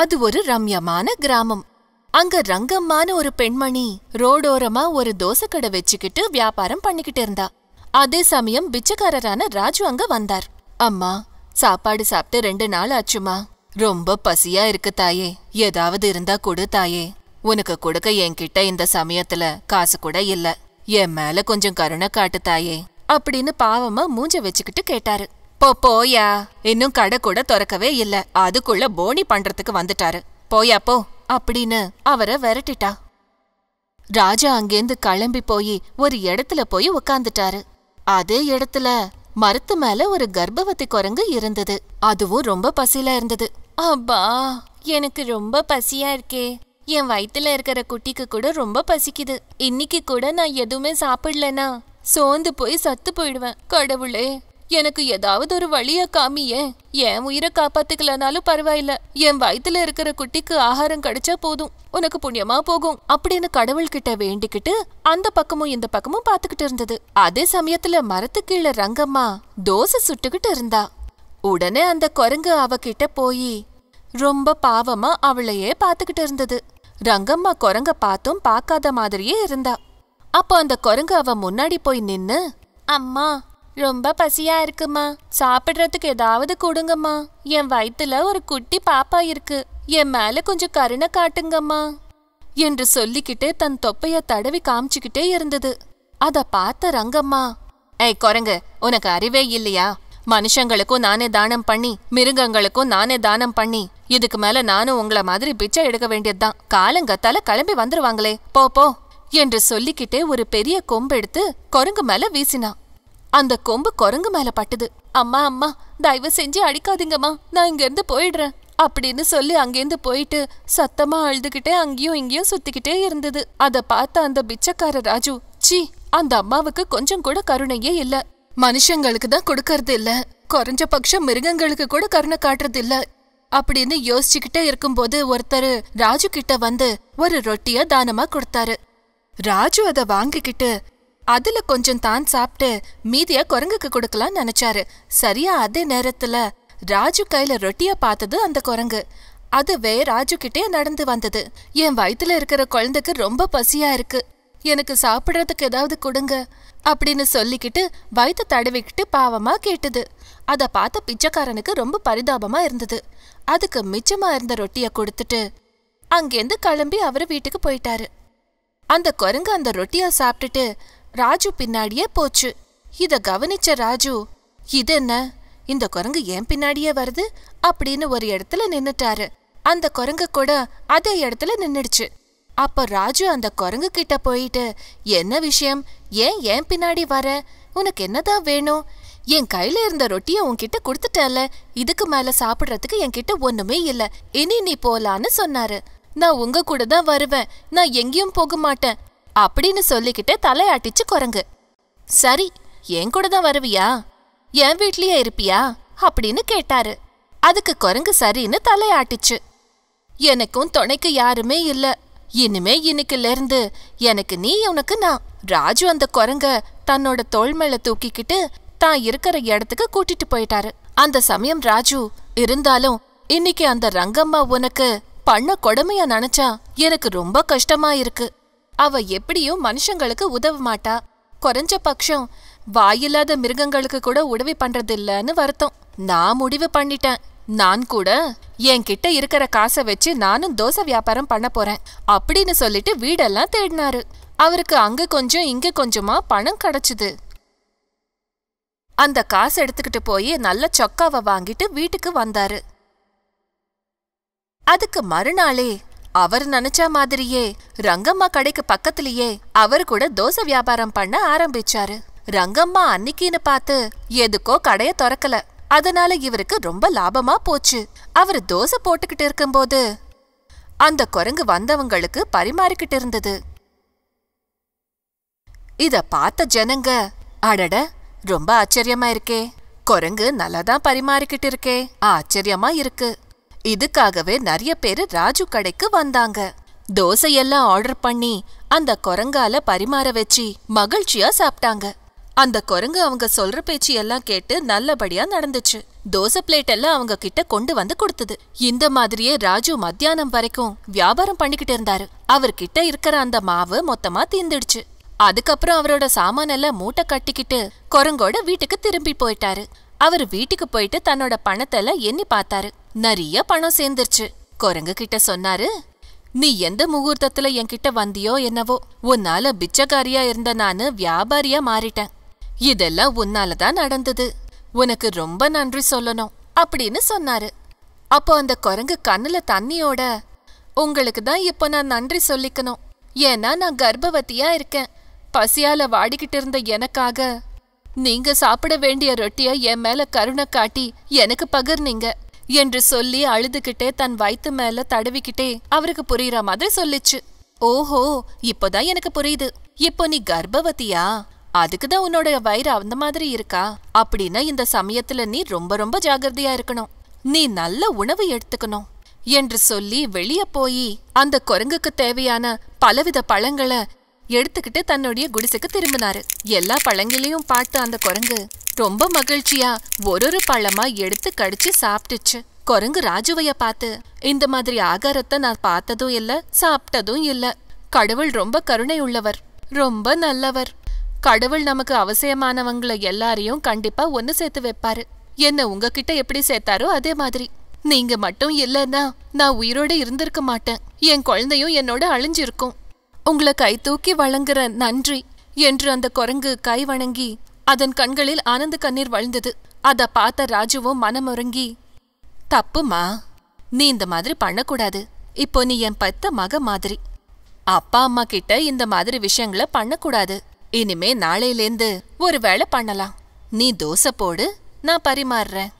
அது ஒரு ரம்யமான கிராமம் அங்க ரங்கம்மான ஒரு பெண்மணி ரோடோரமா ஒரு தோசை கடை வச்சுக்கிட்டு வியாபாரம் பண்ணிக்கிட்டு இருந்தா அதே சமயம் பிச்சைக்காரரான ராஜு அங்க வந்தார் அம்மா சாப்பாடு சாப்பிட்டு ரெண்டு நாள் ஆச்சுமா ரொம்ப பசியா இருக்கு தாயே ஏதாவது இருந்தா கொடு தாயே உனக்கு கொடுக்க என்கிட்ட இந்த சமயத்துல காசு கூட இல்ல என் மேல கொஞ்சம் கருணை காட்டு தாயே அப்படின்னு பாவமா மூஞ்ச வச்சுக்கிட்டு கேட்டாரு போ போயா இன்னும் கடை கூட திறக்கவே இல்ல அதுக்குள்ள போனி பண்றதுக்கு வந்துட்டாரு போயா போ அப்படின்னு அவரை விரட்டிட்டா ராஜா அங்கேருந்து கிளம்பி போய் ஒரு இடத்துல போய் உக்காந்துட்டாரு அதே இடத்துல மரத்து மேல ஒரு கர்ப்பவதி குரங்கு இருந்தது அதுவும் ரொம்ப பசியில இருந்தது அப்பா எனக்கு ரொம்ப பசியா இருக்கே என் வயித்துல இருக்கிற குட்டிக்கு கூட ரொம்ப பசிக்குது இன்னைக்கு கூட நான் எதுவுமே சாப்பிடலனா சோர்ந்து போய் சத்து போயிடுவேன் கடவுளே எனக்கு ஏதாவது ஒரு வழிய காமிய என் உயிரை காப்பாத்துக்கலனாலும் பரவாயில்ல என் வயித்துல இருக்கிற குட்டிக்கு ஆகாரம் கிடைச்சா போதும் உனக்கு புண்ணியமா போகும் அப்படின்னு கடவுள்கிட்ட வேண்டிக்கிட்டு அந்த பக்கமும் இந்த பக்கமும் பாத்துக்கிட்டு இருந்தது அதே சமயத்துல மரத்து கீழ ரங்கம்மா தோசை சுட்டுக்கிட்டு இருந்தா உடனே அந்த குரங்கு அவகிட்ட போய் ரொம்ப பாவமா அவளையே பாத்துக்கிட்டு இருந்தது ரங்கம்மா குரங்க பார்த்தும் பார்க்காத மாதிரியே இருந்தா அப்போ அந்த குரங்கு அவ முன்னாடி போய் நின்னு அம்மா ரொம்ப பசியா இருக்குமா சாப்பிடுறதுக்கு ஏதாவது கொடுங்கம்மா என் வயித்துல ஒரு குட்டி பாப்பா இருக்கு என் மேல கொஞ்சம் கருணை காட்டுங்கம்மா என்று சொல்லிக்கிட்டே தன் தொப்பைய தடவி காமிச்சுக்கிட்டே இருந்தது அத பார்த்த ரங்கம்மா ஏய் குரங்கு உனக்கு அறிவே இல்லையா மனுஷங்களுக்கும் நானே தானம் பண்ணி மிருகங்களுக்கும் நானே தானம் பண்ணி இதுக்கு மேல நானும் உங்கள மாதிரி பிச்சை எடுக்க வேண்டியதுதான் காலங்கத்தால கிளம்பி வந்துருவாங்களே போ போ என்று சொல்லிக்கிட்டே ஒரு பெரிய கொம்பெடுத்து குரங்கு மேல வீசினான் அந்த கொம்பு குரங்கு மேல பட்டுது அம்மா அம்மா தயவு செஞ்சு அடிக்காதீங்கம்மா நான் இங்க இருந்து போயிடுறேன் அப்படின்னு சொல்லி அங்கேருந்து போயிட்டு சத்தமா அழுதுகிட்டே அங்கேயும் இங்கேயும் சுத்திக்கிட்டே இருந்தது அத பார்த்த அந்த பிச்சைக்கார ராஜு சி அந்த அம்மாவுக்கு கொஞ்சம் கூட கருணையே இல்ல மனுஷங்களுக்கு தான் கொடுக்கறது இல்ல குறைஞ்ச பட்சம் மிருகங்களுக்கு கூட கருணை காட்டுறது இல்ல அப்படின்னு யோசிச்சுக்கிட்டே இருக்கும்போது ஒருத்தர் ராஜு கிட்ட வந்து ஒரு ரொட்டிய தானமா கொடுத்தாரு ராஜு அதை வாங்கிக்கிட்டு அதுல கொஞ்சம் தான் சாப்பிட்டு மீதிய குரங்குக்கு கொடுக்கலாம் நினைச்சாரு சரியா அதே நேரத்துல ராஜு கையில ரொட்டிய பார்த்தது அந்த குரங்கு அதுவே ராஜு கிட்டே நடந்து வந்தது என் வயித்துல இருக்கிற குழந்தைக்கு ரொம்ப பசியா இருக்கு எனக்கு சாப்பிடறதுக்கு ஏதாவது கொடுங்க அப்படின்னு சொல்லிக்கிட்டு வயிற்று தடவிக்கிட்டு பாவமா கேட்டது அதை பார்த்த பிச்சைக்காரனுக்கு ரொம்ப பரிதாபமா இருந்தது அதுக்கு மிச்சமா இருந்த ரொட்டிய கொடுத்துட்டு அங்கேருந்து கிளம்பி அவரு வீட்டுக்கு போயிட்டாரு அந்த குரங்கு அந்த ரொட்டியா சாப்பிட்டுட்டு ராஜு பின்னாடியே போச்சு இத கவனிச்ச ராஜு இது என்ன இந்த குரங்கு ஏன் பின்னாடியே வருது அப்படின்னு ஒரு இடத்துல நின்னுட்டாரு அந்த குரங்கு கூட அதே இடத்துல நின்னுடுச்சு அப்ப ராஜு அந்த குரங்கு கிட்ட போயிட்டு என்ன விஷயம் ஏன் ஏன் பின்னாடி வர உனக்கு என்னதான் வேணும் என் கையில இருந்த ரொட்டியை உன்கிட்ட கொடுத்துட்டல இதுக்கு மேல சாப்பிடுறதுக்கு என்கிட்ட ஒண்ணுமே இல்ல இனி நீ போலான்னு சொன்னாரு நான் உங்க கூட தான் வருவேன் நான் எங்கேயும் போக மாட்டேன் அப்படின்னு சொல்லிக்கிட்டு தலையாட்டிச்சு குரங்கு சரி என் கூட தான் வருவியா என் வீட்லயே இருப்பியா அப்படின்னு கேட்டாரு அதுக்கு குரங்கு சரின்னு தலையாட்டிச்சு எனக்கும் துணைக்கு யாருமே இல்ல இனிமே இன்னைக்குல இருந்து எனக்கு நீ உனக்கு நான் ராஜு அந்த குரங்க தன்னோட தோல் மேல தூக்கிக்கிட்டு தான் இருக்கிற இடத்துக்கு கூட்டிட்டு போயிட்டாரு அந்த சமயம் ராஜு இருந்தாலும் இன்னைக்கு அந்த ரங்கம்மா உனக்கு பண்ண கொடுமையா நினைச்சா எனக்கு ரொம்ப கஷ்டமா இருக்கு அவ எப்படியும் மனுஷங்களுக்கு உதவ மாட்டா குறைஞ்ச பட்சம் வாயில்லாத மிருகங்களுக்கு கூட உதவி பண்றதில்லன்னு வருத்தம் நான் முடிவு பண்ணிட்டேன் நான் கூட என்கிட்ட இருக்கிற காசை வச்சு நானும் தோசை வியாபாரம் பண்ண போறேன் அப்படின்னு சொல்லிட்டு வீடெல்லாம் தேடினாரு அவருக்கு அங்க கொஞ்சம் இங்க கொஞ்சமா பணம் கிடைச்சது அந்த காசு எடுத்துக்கிட்டு போய் நல்ல சொக்காவை வாங்கிட்டு வீட்டுக்கு வந்தாரு அதுக்கு மறுநாளே அவர் நினைச்ச மாதிரியே ரங்கம்மா கடைக்கு பக்கத்திலேயே அவர் கூட தோசை வியாபாரம் பண்ண ஆரம்பிச்சாரு ரங்கம்மா அன்னிக்கின்னு பார்த்து எதுக்கோ கடைய திறக்கல அதனால இவருக்கு ரொம்ப லாபமா போச்சு அவர் தோசை போட்டுக்கிட்டு இருக்கும்போது அந்த குரங்கு வந்தவங்களுக்கு பரிமாறிக்கிட்டு இருந்தது இத பார்த்த ஜனங்க அடட ரொம்ப ஆச்சரியமா இருக்கே குரங்கு நல்லாதான் பரிமாறிக்கிட்டு இருக்கே ஆச்சரியமா இருக்கு இதுக்காகவே நிறைய பேரு ராஜு கடைக்கு வந்தாங்க தோசையெல்லாம் ஆர்டர் பண்ணி அந்த குரங்கால பரிமாற வச்சு மகிழ்ச்சியா சாப்பிட்டாங்க அந்த குரங்கு அவங்க சொல்ற பேச்சு எல்லாம் கேட்டு நல்லபடியா நடந்துச்சு தோசை பிளேட் எல்லாம் அவங்க கிட்ட கொண்டு வந்து கொடுத்தது இந்த மாதிரியே ராஜு மத்தியானம் வரைக்கும் வியாபாரம் பண்ணிக்கிட்டு இருந்தாரு அவர்கிட்ட இருக்கிற அந்த மாவு மொத்தமா தீந்துடுச்சு அதுக்கப்புறம் அவரோட சாமான் எல்லாம் மூட்டை கட்டிக்கிட்டு குரங்கோட வீட்டுக்கு திரும்பி போயிட்டாரு அவர் வீட்டுக்கு போயிட்டு தன்னோட பணத்தெல்லாம் எண்ணி பார்த்தாரு நிறைய பணம் சேர்ந்துருச்சு குரங்கு கிட்ட சொன்னாரு நீ எந்த முகூர்த்தத்துல என்கிட்ட வந்தியோ என்னவோ உன்னால பிச்சைக்காரியா இருந்த நானு வியாபாரியா மாறிட்டேன் இதெல்லாம் உன்னாலதான் நடந்தது உனக்கு ரொம்ப நன்றி சொல்லணும் அப்படின்னு சொன்னாரு அப்போ அந்த குரங்கு கண்ணுல தண்ணியோட உங்களுக்கு தான் இப்போ நான் நன்றி சொல்லிக்கணும் ஏன்னா நான் கர்ப்பவதியா இருக்கேன் பசியால வாடிக்கிட்டு இருந்த எனக்காக நீங்க சாப்பிட வேண்டிய ரொட்டிய என் மேல கருணை காட்டி எனக்கு பகிர்னீங்க என்று சொல்லி அழுதுகிட்டே தன் வயிற்று மேல தடவிக்கிட்டே அவருக்கு புரியுற மாதிரி சொல்லிச்சு ஓஹோ இப்போதான் எனக்கு புரியுது இப்போ நீ கர்ப்பவதியா அதுக்குதான் உன்னோட வயிறு அந்த மாதிரி இருக்கா அப்படின்னா இந்த சமயத்துல நீ ரொம்ப ரொம்ப ஜாகிரதையா இருக்கணும் நீ நல்ல உணவு எடுத்துக்கணும் என்று சொல்லி வெளிய போய் அந்த குரங்குக்கு தேவையான பலவித பழங்களை எடுத்துக்கிட்டு தன்னுடைய குடிசுக்கு திரும்பினாரு எல்லா பழங்களையும் பார்த்து அந்த குரங்கு ரொம்ப மகிழ்ச்சியா ஒரு ஒரு பழமா எடுத்து கடிச்சு சாப்பிட்டுச்சு குரங்கு ராஜுவைய பார்த்து இந்த மாதிரி ஆகாரத்தை நான் பார்த்ததும் இல்ல சாப்பிட்டதும் இல்ல கடவுள் ரொம்ப கருணை உள்ளவர் ரொம்ப நல்லவர் கடவுள் நமக்கு அவசியமானவங்கள எல்லாரையும் கண்டிப்பா ஒன்னு சேர்த்து வைப்பாரு என்ன உங்ககிட்ட எப்படி சேர்த்தாரோ அதே மாதிரி நீங்க மட்டும் இல்லைன்னா நான் உயிரோட இருந்திருக்க மாட்டேன் என் குழந்தையும் என்னோட அழிஞ்சிருக்கும் உங்களை கை தூக்கி வழங்குற நன்றி என்று அந்த குரங்கு கை வணங்கி அதன் கண்களில் ஆனந்த கண்ணீர் வழிந்தது அத பார்த்த ராஜுவும் மனமுறங்கி தப்புமா நீ இந்த மாதிரி பண்ணக்கூடாது இப்போ நீ என் பத்த மக மாதிரி அப்பா அம்மா கிட்ட இந்த மாதிரி விஷயங்களை பண்ணக்கூடாது இனிமே நாளையிலேந்து ஒரு வேலை பண்ணலாம் நீ தோசை போடு நான் பரிமாறுறேன்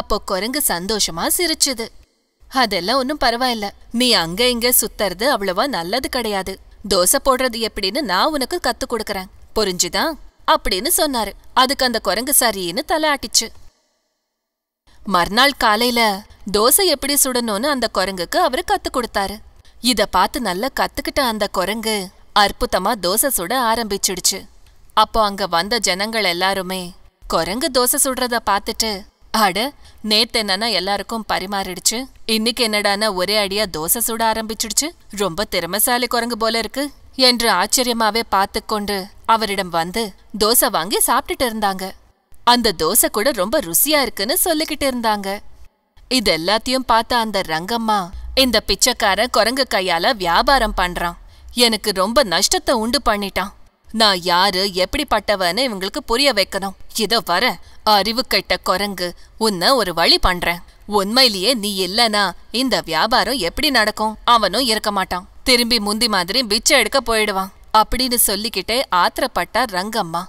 அப்போ குரங்கு சந்தோஷமா சிரிச்சுது அதெல்லாம் ஒன்றும் பரவாயில்ல நீ அங்க இங்க சுத்தறது அவ்வளவா நல்லது கிடையாது தோசை போடுறது எப்படின்னு நான் உனக்கு கத்து கொடுக்கறேன் புரிஞ்சுதான் அப்படின்னு சொன்னாரு அதுக்கு அந்த குரங்கு சரின்னு தலையாட்டிச்சு மறுநாள் காலையில தோசை எப்படி சுடணும்னு அந்த குரங்குக்கு அவரு கத்து கொடுத்தாரு இத பார்த்து நல்லா கத்துக்கிட்ட அந்த குரங்கு அற்புதமா தோசை சுட ஆரம்பிச்சிடுச்சு அப்போ அங்க வந்த ஜனங்கள் எல்லாருமே குரங்கு தோசை சுடுறத பார்த்துட்டு அட நேத்து என்னன்னா எல்லாருக்கும் பரிமாறிடுச்சு இன்னைக்கு என்னடானா ஒரே அடியா தோசை சுட ஆரம்பிச்சிடுச்சு ரொம்ப திறமசாலி குரங்கு போல இருக்கு என்று ஆச்சரியமாவே பார்த்து கொண்டு அவரிடம் வந்து தோசை வாங்கி சாப்பிட்டுட்டு இருந்தாங்க அந்த தோசை கூட ரொம்ப ருசியா இருக்குன்னு சொல்லிக்கிட்டு இருந்தாங்க இது எல்லாத்தையும் பார்த்த அந்த ரங்கம்மா இந்த பிச்சைக்காரன் குரங்கு கையால வியாபாரம் பண்றான் எனக்கு ரொம்ப நஷ்டத்தை உண்டு பண்ணிட்டான் நான் யாரு எப்படிப்பட்டவன்னு இவங்களுக்கு புரிய வைக்கணும் இத வர அறிவு கெட்ட குரங்கு உன்ன ஒரு வழி பண்றேன் உண்மையிலேயே நீ இல்லனா இந்த வியாபாரம் எப்படி நடக்கும் அவனும் இருக்க மாட்டான் திரும்பி முந்தி மாதிரி பிச்சை எடுக்க போயிடுவான் அப்படின்னு சொல்லிக்கிட்டே ஆத்திரப்பட்டா ரங்கம்மா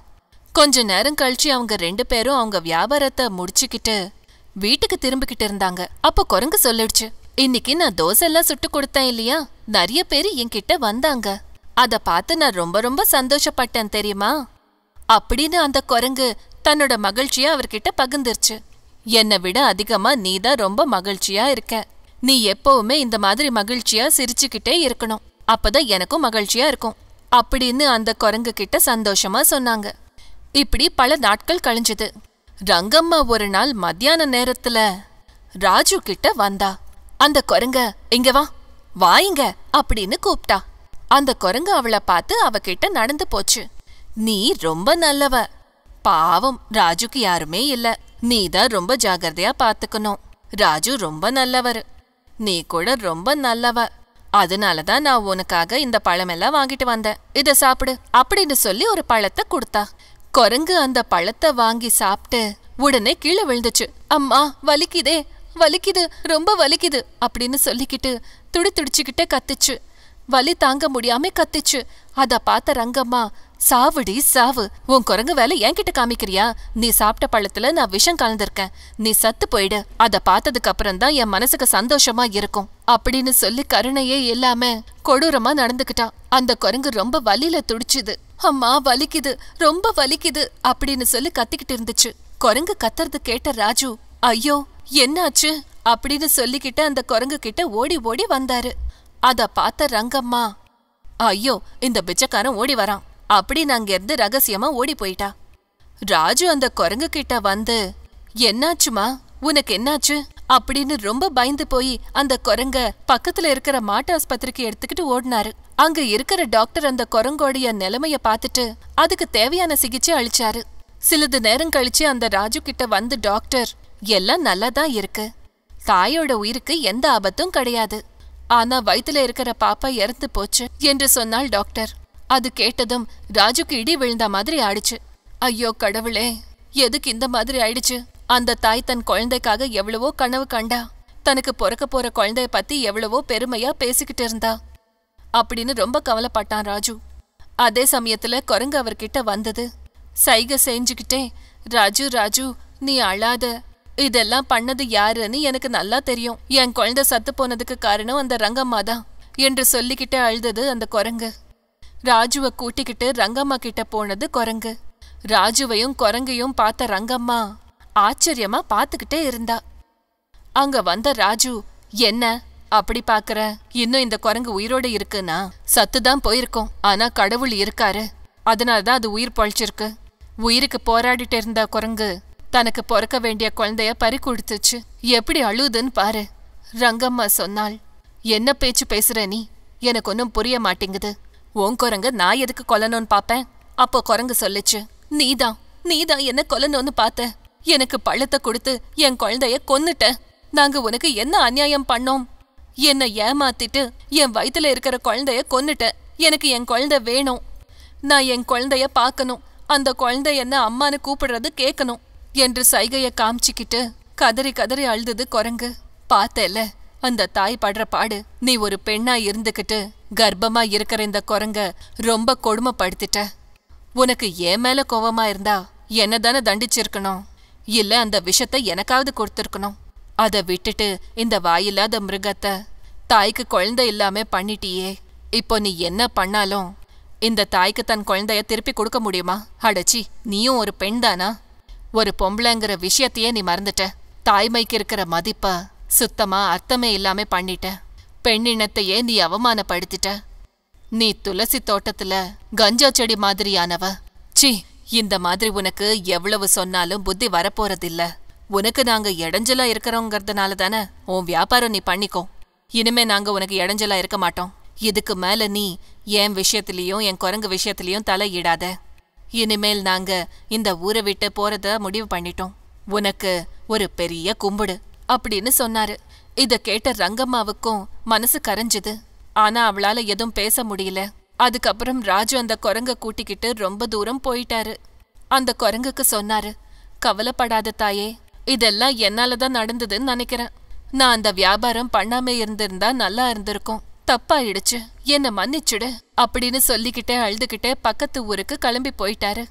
கொஞ்ச நேரம் கழிச்சு அவங்க ரெண்டு பேரும் அவங்க வியாபாரத்தை முடிச்சுக்கிட்டு வீட்டுக்கு திரும்பிக்கிட்டு இருந்தாங்க அப்ப குரங்கு சொல்லிடுச்சு இன்னைக்கு நான் தோசை எல்லாம் சுட்டு கொடுத்தேன் இல்லையா நிறைய பேர் என்கிட்ட வந்தாங்க அத பார்த்து நான் ரொம்ப ரொம்ப சந்தோஷப்பட்டேன் தெரியுமா அப்படின்னு அந்த குரங்கு தன்னோட மகிழ்ச்சியா அவர்கிட்ட பகிர்ந்துருச்சு என்னை விட அதிகமா நீ தான் ரொம்ப மகிழ்ச்சியா இருக்க நீ எப்பவுமே இந்த மாதிரி மகிழ்ச்சியா சிரிச்சுக்கிட்டே இருக்கணும் அப்பதான் எனக்கும் மகிழ்ச்சியா இருக்கும் அப்படின்னு அந்த குரங்கு கிட்ட சந்தோஷமா சொன்னாங்க இப்படி பல நாட்கள் கழிஞ்சது ரங்கம்மா ஒரு நாள் மத்தியான நேரத்துல ராஜு கிட்ட வந்தா அந்த குரங்க இங்க வா வாயுங்க அப்படின்னு கூப்பிட்டா அந்த குரங்கு அவளை பார்த்து அவகிட்ட நடந்து போச்சு நீ ரொம்ப நல்லவ பாவம் ராஜுக்கு யாருமே இல்ல நீ தான் ரொம்ப ஜாகிரதையா பாத்துக்கணும் ராஜு ரொம்ப நல்லவர் நீ கூட ரொம்ப நல்லவ அதனால தான் நான் உனக்காக இந்த பழமெல்லாம் வாங்கிட்டு வந்தேன் இத சாப்பிடு அப்படின்னு சொல்லி ஒரு பழத்தை கொடுத்தா குரங்கு அந்த பழத்தை வாங்கி சாப்பிட்டு உடனே கீழே விழுந்துச்சு அம்மா வலிக்குதே வலிக்குது ரொம்ப வலிக்குது அப்படின்னு சொல்லிக்கிட்டு துடி துடிச்சுக்கிட்டே கத்துச்சு வலி தாங்க முடியாம கத்துச்சு அத பார்த்த ரங்கம்மா சாவுடி சாவு உன் குரங்கு வேலை என்கிட்ட காமிக்கிறியா நீ சாப்பிட்ட பழத்துல நான் விஷம் கலந்திருக்கேன் நீ சத்து போயிடு அத பார்த்ததுக்கு அப்புறம் தான் என் மனசுக்கு சந்தோஷமா இருக்கும் அப்படின்னு சொல்லி கருணையே இல்லாம கொடூரமா நடந்துகிட்டான் அந்த குரங்கு ரொம்ப வலியில துடிச்சுது அம்மா வலிக்குது ரொம்ப வலிக்குது அப்படின்னு சொல்லி கத்திக்கிட்டு இருந்துச்சு குரங்கு கத்துறது கேட்ட ராஜு ஐயோ என்னாச்சு அப்படின்னு சொல்லிக்கிட்டு அந்த குரங்கு கிட்ட ஓடி ஓடி வந்தாரு அத பார்த்த ரங்கம்மா ஐயோ இந்த பிச்சைக்காரன் ஓடி வரான் அப்படின்னு அங்கிருந்து ரகசியமா ஓடி போயிட்டா ராஜு அந்த குரங்கு கிட்ட வந்து என்னாச்சுமா உனக்கு என்னாச்சு அப்படின்னு ரொம்ப பயந்து போய் அந்த குரங்க பக்கத்துல இருக்கிற ஆஸ்பத்திரிக்கு எடுத்துக்கிட்டு ஓடினாரு அங்க இருக்கிற டாக்டர் அந்த குரங்கோடைய நிலைமைய பார்த்துட்டு அதுக்கு தேவையான சிகிச்சை அளிச்சாரு சிலது நேரம் கழிச்சு அந்த ராஜு கிட்ட வந்து டாக்டர் எல்லாம் நல்லாதான் இருக்கு தாயோட உயிருக்கு எந்த ஆபத்தும் கிடையாது ஆனா வயித்துல இருக்கிற பாப்பா இறந்து போச்சு என்று சொன்னாள் டாக்டர் அது கேட்டதும் ராஜுக்கு இடி விழுந்த மாதிரி ஆயிடுச்சு ஐயோ கடவுளே எதுக்கு இந்த மாதிரி ஆயிடுச்சு அந்த தாய் தன் குழந்தைக்காக எவ்வளவோ கனவு கண்டா தனக்கு பிறக்க போற குழந்தைய பத்தி எவ்வளவோ பெருமையா பேசிக்கிட்டு இருந்தா அப்படின்னு ரொம்ப கவலைப்பட்டான் ராஜு அதே சமயத்துல குரங்கு அவர்கிட்ட வந்தது சைகை செஞ்சுக்கிட்டே ராஜு ராஜு நீ அழாத இதெல்லாம் பண்ணது யாருன்னு எனக்கு நல்லா தெரியும் என் குழந்தை சத்து போனதுக்கு காரணம் அந்த ரங்கம்மா தான் என்று சொல்லிக்கிட்டே அழுதது அந்த குரங்கு ராஜுவை கூட்டிக்கிட்டு ரங்கம்மா கிட்ட போனது குரங்கு ராஜுவையும் குரங்கையும் பார்த்த ரங்கம்மா ஆச்சரியமா பார்த்துக்கிட்டே இருந்தா அங்க வந்த ராஜு என்ன அப்படி பாக்குற இன்னும் இந்த குரங்கு உயிரோட இருக்குன்னா சத்து தான் போயிருக்கோம் ஆனா கடவுள் இருக்காரு அதனால தான் அது உயிர் பொழைச்சிருக்கு உயிருக்கு போராடிட்டு இருந்த குரங்கு தனக்கு பிறக்க வேண்டிய குழந்தைய பறி கொடுத்துச்சு எப்படி அழுதுன்னு பாரு ரங்கம்மா சொன்னாள் என்ன பேச்சு பேசுற நீ எனக்கு ஒன்றும் புரிய மாட்டேங்குது உன் குரங்கு நான் எதுக்கு கொல்லணும்னு பார்ப்பேன் அப்போ குரங்கு சொல்லிச்சு நீதான் நீதான் என்ன கொல்லணும்னு பார்த்த எனக்கு பழத்தை கொடுத்து என் குழந்தைய கொன்னுட்ட நாங்க உனக்கு என்ன அநியாயம் பண்ணோம் என்னை ஏமாத்திட்டு என் வயிற்றுல இருக்கிற குழந்தைய கொன்னுட்ட எனக்கு என் குழந்தை வேணும் நான் என் குழந்தைய பார்க்கணும் அந்த குழந்தை என்ன அம்மானு கூப்பிடுறது கேட்கணும் என்று சைகையை காமிச்சிக்கிட்டு கதறி கதறி அழுதது குரங்கு பார்த்தேல அந்த தாய் படுற பாடு நீ ஒரு பெண்ணா இருந்துகிட்டு கர்ப்பமா இருக்கிற இந்த குரங்க ரொம்ப கொடுமைப்படுத்திட்ட உனக்கு ஏன் மேல கோவமா இருந்தா என்ன தானே தண்டிச்சிருக்கணும் இல்ல அந்த விஷத்தை எனக்காவது கொடுத்துருக்கணும் அதை விட்டுட்டு இந்த வாயில்லாத மிருகத்தை தாய்க்கு குழந்தை இல்லாம பண்ணிட்டியே இப்போ நீ என்ன பண்ணாலும் இந்த தாய்க்கு தன் குழந்தைய திருப்பி கொடுக்க முடியுமா அடச்சி நீயும் ஒரு பெண் தானா ஒரு பொம்பளைங்கிற விஷயத்தையே நீ மறந்துட்ட தாய்மைக்கு இருக்கிற மதிப்ப சுத்தமா அர்த்தமே இல்லாம பண்ணிட்ட பெண்ணினத்தையே நீ அவமானப்படுத்திட்ட நீ துளசி தோட்டத்துல கஞ்சா செடி மாதிரியானவ சி இந்த மாதிரி உனக்கு எவ்வளவு சொன்னாலும் புத்தி வரப்போறதில்ல உனக்கு நாங்க இடைஞ்சலா இருக்கிறோங்கிறதுனால தானே உன் வியாபாரம் நீ பண்ணிக்கோ இனிமே நாங்க உனக்கு இடைஞ்சலா இருக்க மாட்டோம் இதுக்கு மேல நீ என் விஷயத்திலயும் என் குரங்கு விஷயத்திலயும் தலையிடாத இனிமேல் நாங்க இந்த ஊரை விட்டு போறத முடிவு பண்ணிட்டோம் உனக்கு ஒரு பெரிய கும்பிடு அப்படின்னு சொன்னாரு இத கேட்ட ரங்கம்மாவுக்கும் மனசு கரைஞ்சது ஆனா அவளால எதுவும் பேச முடியல அதுக்கப்புறம் ராஜு அந்த குரங்க கூட்டிக்கிட்டு ரொம்ப தூரம் போயிட்டாரு அந்த குரங்குக்கு சொன்னாரு கவலைப்படாத தாயே இதெல்லாம் என்னால தான் நடந்ததுன்னு நினைக்கிறேன் நான் அந்த வியாபாரம் பண்ணாம இருந்திருந்தா நல்லா இருந்திருக்கும் தப்பாயிடுச்சு என்ன மன்னிச்சுடு அப்படின்னு சொல்லிக்கிட்டே அழுதுகிட்டே பக்கத்து ஊருக்கு கிளம்பி போயிட்டாரு